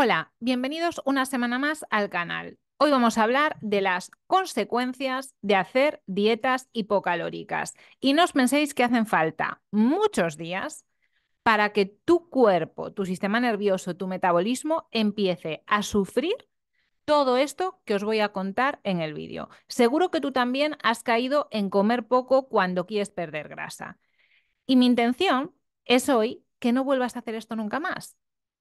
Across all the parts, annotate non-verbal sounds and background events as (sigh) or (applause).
Hola, bienvenidos una semana más al canal. Hoy vamos a hablar de las consecuencias de hacer dietas hipocalóricas. Y no os penséis que hacen falta muchos días para que tu cuerpo, tu sistema nervioso, tu metabolismo empiece a sufrir todo esto que os voy a contar en el vídeo. Seguro que tú también has caído en comer poco cuando quieres perder grasa. Y mi intención es hoy que no vuelvas a hacer esto nunca más,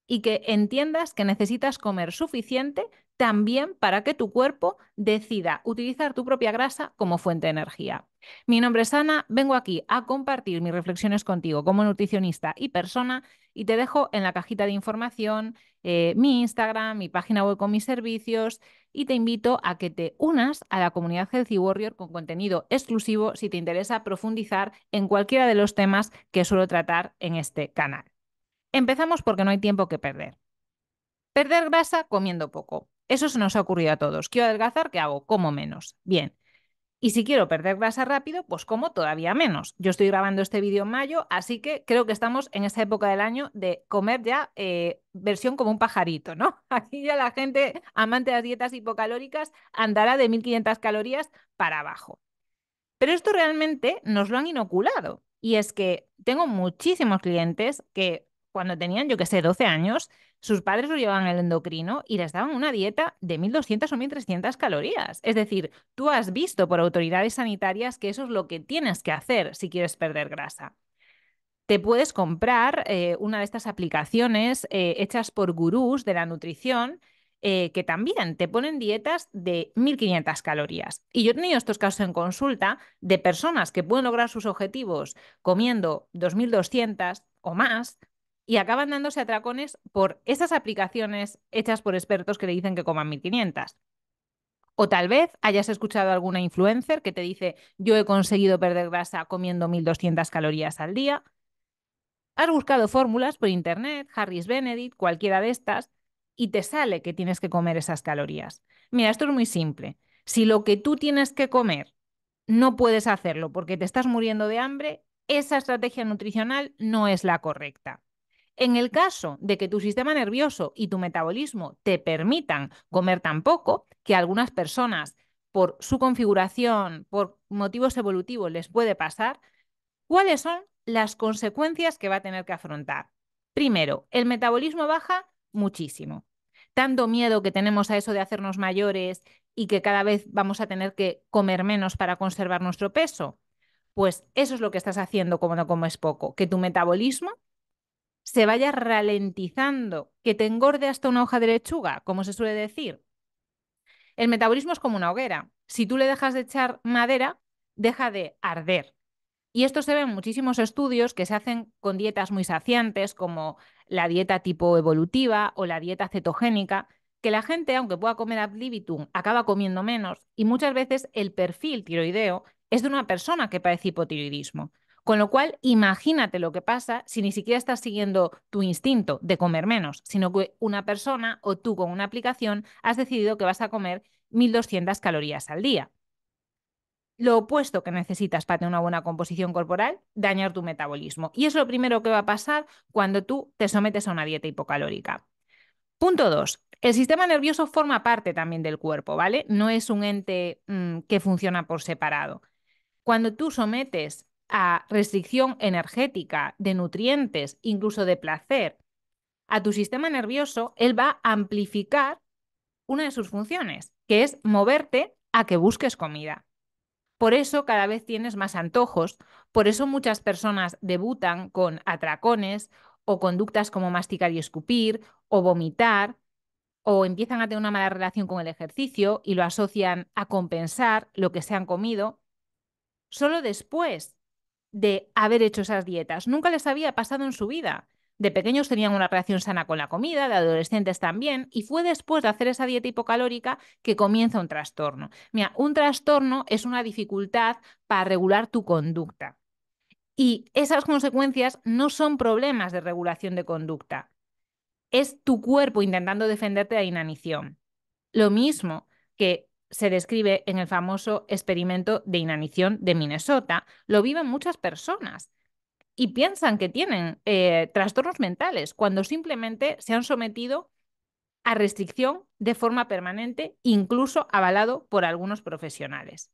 y que entiendas que necesitas comer suficiente también para que tu cuerpo decida utilizar tu propia grasa como fuente de energía. Mi nombre es Ana, vengo aquí a compartir mis reflexiones contigo como nutricionista y persona y te dejo en la cajita de información eh, mi Instagram, mi página web con mis servicios y te invito a que te unas a la comunidad Healthy Warrior con contenido exclusivo si te interesa profundizar en cualquiera de los temas que suelo tratar en este canal. Empezamos porque no hay tiempo que perder. Perder grasa comiendo poco. Eso se nos ha ocurrido a todos. Quiero adelgazar, ¿qué hago? Como menos. Bien. Y si quiero perder grasa rápido, pues como todavía menos. Yo estoy grabando este vídeo en mayo, así que creo que estamos en esa época del año de comer ya eh, versión como un pajarito, ¿no? (laughs) Aquí ya la gente amante de las dietas hipocalóricas andará de 1500 calorías para abajo. Pero esto realmente nos lo han inoculado. Y es que tengo muchísimos clientes que cuando tenían, yo qué sé, 12 años, sus padres lo llevaban al endocrino y les daban una dieta de 1.200 o 1.300 calorías. Es decir, tú has visto por autoridades sanitarias que eso es lo que tienes que hacer si quieres perder grasa. Te puedes comprar eh, una de estas aplicaciones eh, hechas por gurús de la nutrición eh, que también te ponen dietas de 1.500 calorías. Y yo he tenido estos casos en consulta de personas que pueden lograr sus objetivos comiendo 2.200 o más, y acaban dándose atracones por esas aplicaciones hechas por expertos que le dicen que coman 1500. O tal vez hayas escuchado a alguna influencer que te dice, yo he conseguido perder grasa comiendo 1200 calorías al día. Has buscado fórmulas por internet, Harris Benedict, cualquiera de estas, y te sale que tienes que comer esas calorías. Mira, esto es muy simple. Si lo que tú tienes que comer no puedes hacerlo porque te estás muriendo de hambre, esa estrategia nutricional no es la correcta. En el caso de que tu sistema nervioso y tu metabolismo te permitan comer tan poco, que algunas personas por su configuración, por motivos evolutivos les puede pasar, ¿cuáles son las consecuencias que va a tener que afrontar? Primero, el metabolismo baja muchísimo. Tanto miedo que tenemos a eso de hacernos mayores y que cada vez vamos a tener que comer menos para conservar nuestro peso. Pues eso es lo que estás haciendo como no comes poco, que tu metabolismo se vaya ralentizando, que te engorde hasta una hoja de lechuga, como se suele decir. El metabolismo es como una hoguera. Si tú le dejas de echar madera, deja de arder. Y esto se ve en muchísimos estudios que se hacen con dietas muy saciantes, como la dieta tipo evolutiva o la dieta cetogénica, que la gente, aunque pueda comer ad libitum, acaba comiendo menos y muchas veces el perfil tiroideo es de una persona que padece hipotiroidismo. Con lo cual, imagínate lo que pasa si ni siquiera estás siguiendo tu instinto de comer menos, sino que una persona o tú con una aplicación has decidido que vas a comer 1.200 calorías al día. Lo opuesto que necesitas para tener una buena composición corporal, dañar tu metabolismo. Y es lo primero que va a pasar cuando tú te sometes a una dieta hipocalórica. Punto 2. El sistema nervioso forma parte también del cuerpo, ¿vale? No es un ente mm, que funciona por separado. Cuando tú sometes a restricción energética, de nutrientes, incluso de placer, a tu sistema nervioso, él va a amplificar una de sus funciones, que es moverte a que busques comida. Por eso cada vez tienes más antojos, por eso muchas personas debutan con atracones o conductas como masticar y escupir o vomitar o empiezan a tener una mala relación con el ejercicio y lo asocian a compensar lo que se han comido. Solo después de haber hecho esas dietas. Nunca les había pasado en su vida. De pequeños tenían una relación sana con la comida, de adolescentes también, y fue después de hacer esa dieta hipocalórica que comienza un trastorno. Mira, un trastorno es una dificultad para regular tu conducta. Y esas consecuencias no son problemas de regulación de conducta. Es tu cuerpo intentando defenderte de la inanición. Lo mismo que se describe en el famoso experimento de inanición de Minnesota, lo viven muchas personas y piensan que tienen eh, trastornos mentales cuando simplemente se han sometido a restricción de forma permanente, incluso avalado por algunos profesionales.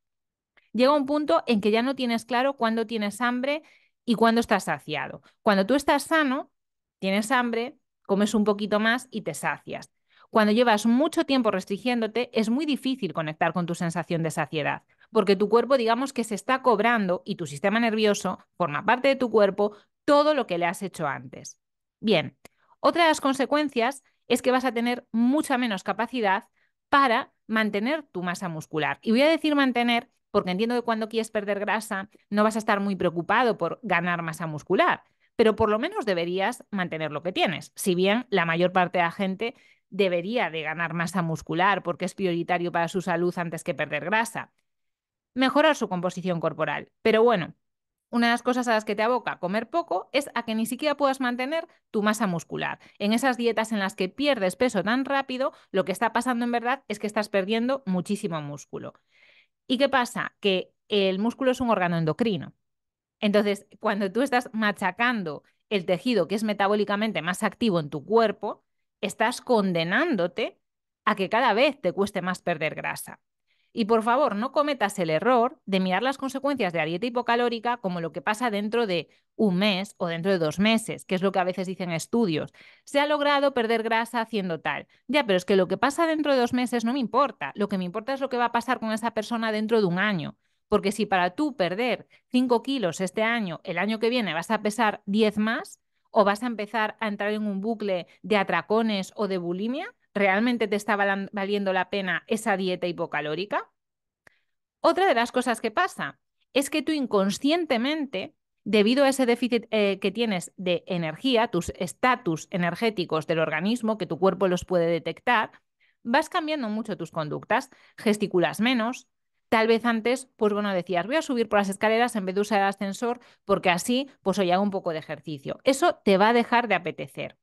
Llega un punto en que ya no tienes claro cuándo tienes hambre y cuándo estás saciado. Cuando tú estás sano, tienes hambre, comes un poquito más y te sacias. Cuando llevas mucho tiempo restringiéndote, es muy difícil conectar con tu sensación de saciedad, porque tu cuerpo, digamos que se está cobrando y tu sistema nervioso forma parte de tu cuerpo todo lo que le has hecho antes. Bien, otra de las consecuencias es que vas a tener mucha menos capacidad para mantener tu masa muscular. Y voy a decir mantener porque entiendo que cuando quieres perder grasa no vas a estar muy preocupado por ganar masa muscular, pero por lo menos deberías mantener lo que tienes, si bien la mayor parte de la gente debería de ganar masa muscular porque es prioritario para su salud antes que perder grasa. Mejorar su composición corporal. Pero bueno, una de las cosas a las que te aboca comer poco es a que ni siquiera puedas mantener tu masa muscular. En esas dietas en las que pierdes peso tan rápido, lo que está pasando en verdad es que estás perdiendo muchísimo músculo. ¿Y qué pasa? Que el músculo es un órgano endocrino. Entonces, cuando tú estás machacando el tejido que es metabólicamente más activo en tu cuerpo, estás condenándote a que cada vez te cueste más perder grasa. Y por favor, no cometas el error de mirar las consecuencias de la dieta hipocalórica como lo que pasa dentro de un mes o dentro de dos meses, que es lo que a veces dicen estudios. Se ha logrado perder grasa haciendo tal. Ya, pero es que lo que pasa dentro de dos meses no me importa. Lo que me importa es lo que va a pasar con esa persona dentro de un año. Porque si para tú perder 5 kilos este año, el año que viene vas a pesar 10 más, o vas a empezar a entrar en un bucle de atracones o de bulimia? ¿Realmente te está valiendo la pena esa dieta hipocalórica? Otra de las cosas que pasa es que tú inconscientemente, debido a ese déficit eh, que tienes de energía, tus estatus energéticos del organismo, que tu cuerpo los puede detectar, vas cambiando mucho tus conductas, gesticulas menos, Tal vez antes, pues bueno, decías, voy a subir por las escaleras en vez de usar el ascensor, porque así, pues hoy hago un poco de ejercicio. Eso te va a dejar de apetecer.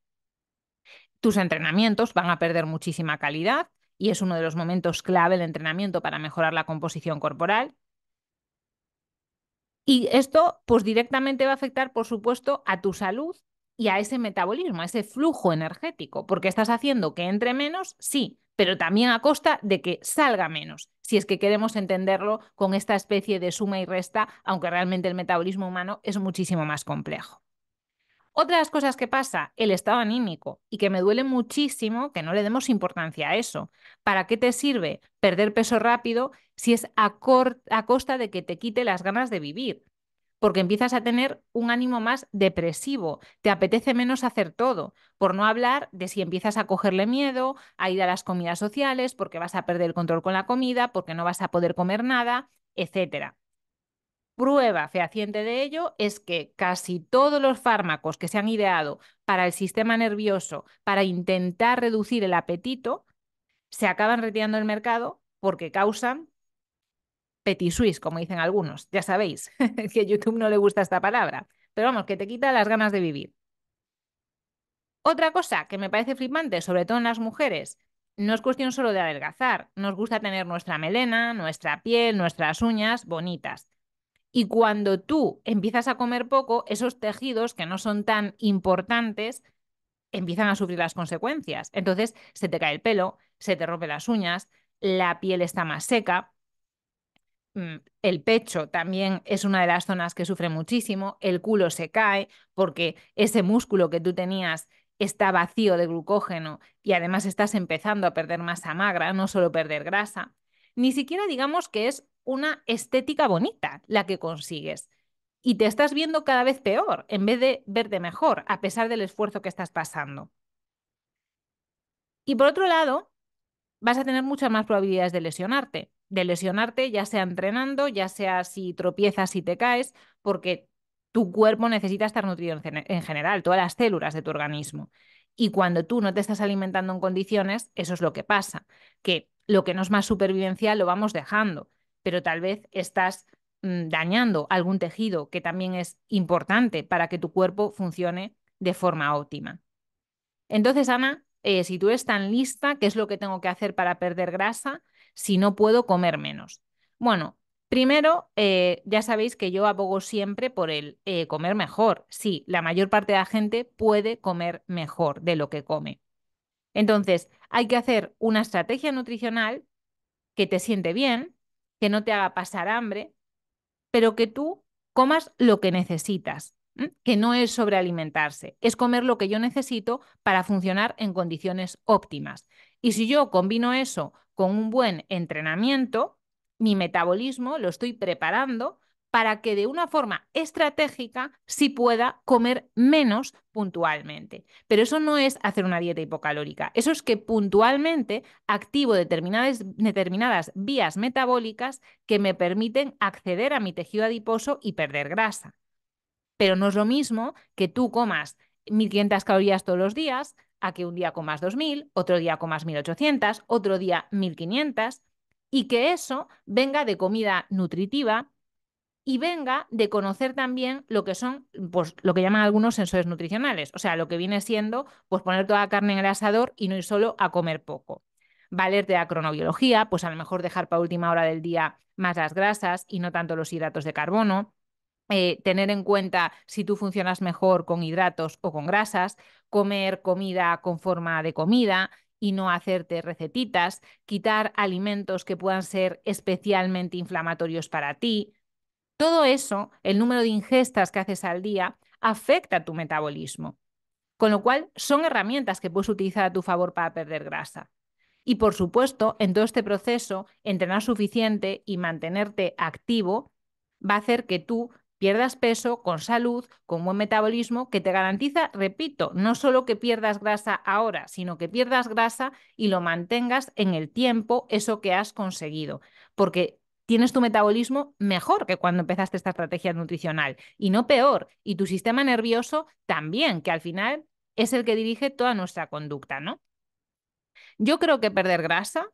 Tus entrenamientos van a perder muchísima calidad y es uno de los momentos clave el entrenamiento para mejorar la composición corporal. Y esto, pues directamente va a afectar, por supuesto, a tu salud y a ese metabolismo, a ese flujo energético, porque estás haciendo que entre menos, sí, pero también a costa de que salga menos si es que queremos entenderlo con esta especie de suma y resta, aunque realmente el metabolismo humano es muchísimo más complejo. Otras cosas que pasa, el estado anímico, y que me duele muchísimo que no le demos importancia a eso. ¿Para qué te sirve perder peso rápido si es a costa de que te quite las ganas de vivir? porque empiezas a tener un ánimo más depresivo, te apetece menos hacer todo, por no hablar de si empiezas a cogerle miedo, a ir a las comidas sociales, porque vas a perder el control con la comida, porque no vas a poder comer nada, etc. Prueba fehaciente de ello es que casi todos los fármacos que se han ideado para el sistema nervioso, para intentar reducir el apetito, se acaban retirando del mercado porque causan petit suisse, como dicen algunos. Ya sabéis (laughs) que a YouTube no le gusta esta palabra, pero vamos, que te quita las ganas de vivir. Otra cosa que me parece flipante, sobre todo en las mujeres, no es cuestión solo de adelgazar, nos gusta tener nuestra melena, nuestra piel, nuestras uñas bonitas. Y cuando tú empiezas a comer poco, esos tejidos que no son tan importantes empiezan a sufrir las consecuencias. Entonces se te cae el pelo, se te rompen las uñas, la piel está más seca. Mm, el pecho también es una de las zonas que sufre muchísimo, el culo se cae porque ese músculo que tú tenías está vacío de glucógeno y además estás empezando a perder masa magra, no solo perder grasa. Ni siquiera digamos que es una estética bonita la que consigues y te estás viendo cada vez peor en vez de verte mejor a pesar del esfuerzo que estás pasando. Y por otro lado, vas a tener muchas más probabilidades de lesionarte de lesionarte, ya sea entrenando, ya sea si tropiezas y te caes, porque tu cuerpo necesita estar nutrido en, general, todas las células de tu organismo. Y cuando tú no te estás alimentando en condiciones, eso es lo que pasa, que lo que no es más supervivencial lo vamos dejando, pero tal vez estás mm, dañando algún tejido que también es importante para que tu cuerpo funcione de forma óptima. Entonces, Ana, eh, si tú estás lista, ¿qué es lo que tengo que hacer para perder grasa? si no puedo comer menos? Bueno, Primero, eh, ya sabéis que yo abogo siempre por el eh, comer mejor. Sí, la mayor parte de la gente puede comer mejor de lo que come. Entonces, hay que hacer una estrategia nutricional que te siente bien, que no te haga pasar hambre, pero que tú comas lo que necesitas, que no es sobrealimentarse, es comer lo que yo necesito para funcionar en condiciones óptimas. Y si yo combino eso con un buen entrenamiento, mi metabolismo lo estoy preparando para que de una forma estratégica sí pueda comer menos puntualmente. Pero eso no es hacer una dieta hipocalórica, eso es que puntualmente activo determinadas, determinadas vías metabólicas que me permiten acceder a mi tejido adiposo y perder grasa. Pero no es lo mismo que tú comas 1.500 calorías todos los días a que un día comas 2.000, otro día comas 1.800, otro día 1.500, y que eso venga de comida nutritiva y venga de conocer también lo que son, pues lo que llaman algunos sensores nutricionales, o sea, lo que viene siendo, pues poner toda la carne en el asador y no ir solo a comer poco. Valerte la cronobiología, pues a lo mejor dejar para última hora del día más las grasas y no tanto los hidratos de carbono eh, tener en cuenta si tú funcionas mejor con hidratos o con grasas, comer comida con forma de comida y no hacerte recetitas, quitar alimentos que puedan ser especialmente inflamatorios para ti. Todo eso, el número de ingestas que haces al día, afecta tu metabolismo. Con lo cual, son herramientas que puedes utilizar a tu favor para perder grasa. Y por supuesto, en todo este proceso, entrenar suficiente y mantenerte activo va a hacer que tú pierdas peso con salud, con buen metabolismo, que te garantiza, repito, no solo que pierdas grasa ahora, sino que pierdas grasa y lo mantengas en el tiempo, eso que has conseguido, porque tienes tu metabolismo mejor que cuando empezaste esta estrategia nutricional y no peor, y tu sistema nervioso también, que al final es el que dirige toda nuestra conducta, ¿no? Yo creo que perder grasa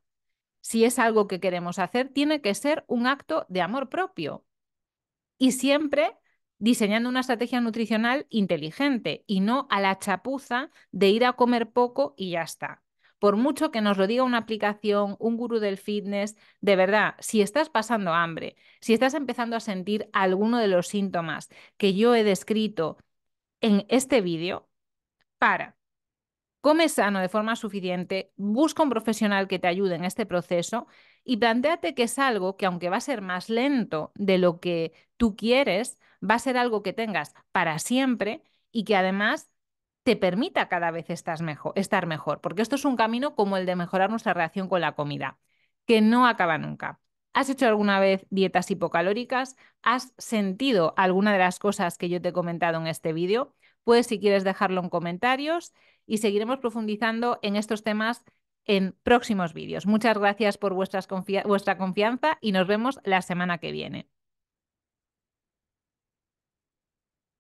si es algo que queremos hacer, tiene que ser un acto de amor propio, y siempre diseñando una estrategia nutricional inteligente y no a la chapuza de ir a comer poco y ya está. Por mucho que nos lo diga una aplicación, un gurú del fitness, de verdad, si estás pasando hambre, si estás empezando a sentir alguno de los síntomas que yo he descrito en este vídeo, para. Come sano de forma suficiente, busca un profesional que te ayude en este proceso y planteate que es algo que aunque va a ser más lento de lo que tú quieres, va a ser algo que tengas para siempre y que además te permita cada vez estar mejor, porque esto es un camino como el de mejorar nuestra relación con la comida, que no acaba nunca. ¿Has hecho alguna vez dietas hipocalóricas? ¿Has sentido alguna de las cosas que yo te he comentado en este vídeo? Puedes, si quieres, dejarlo en comentarios y seguiremos profundizando en estos temas en próximos vídeos. Muchas gracias por vuestra confianza y nos vemos la semana que viene.